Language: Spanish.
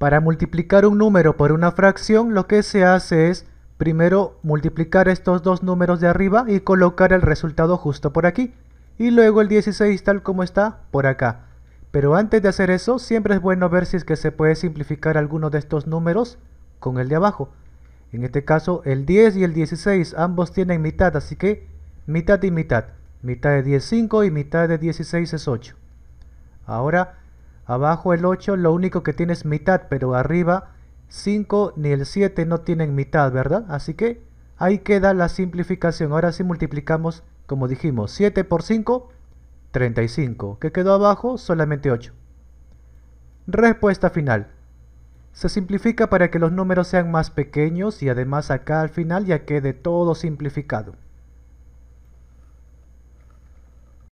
Para multiplicar un número por una fracción, lo que se hace es primero multiplicar estos dos números de arriba y colocar el resultado justo por aquí. Y luego el 16 tal como está por acá. Pero antes de hacer eso, siempre es bueno ver si es que se puede simplificar alguno de estos números con el de abajo. En este caso, el 10 y el 16, ambos tienen mitad, así que mitad y mitad. Mitad de 10 es 5 y mitad de 16 es 8. Ahora, Abajo el 8 lo único que tiene es mitad, pero arriba 5 ni el 7 no tienen mitad, ¿verdad? Así que ahí queda la simplificación. Ahora si multiplicamos, como dijimos, 7 por 5, 35. que quedó abajo? Solamente 8. Respuesta final. Se simplifica para que los números sean más pequeños y además acá al final ya quede todo simplificado.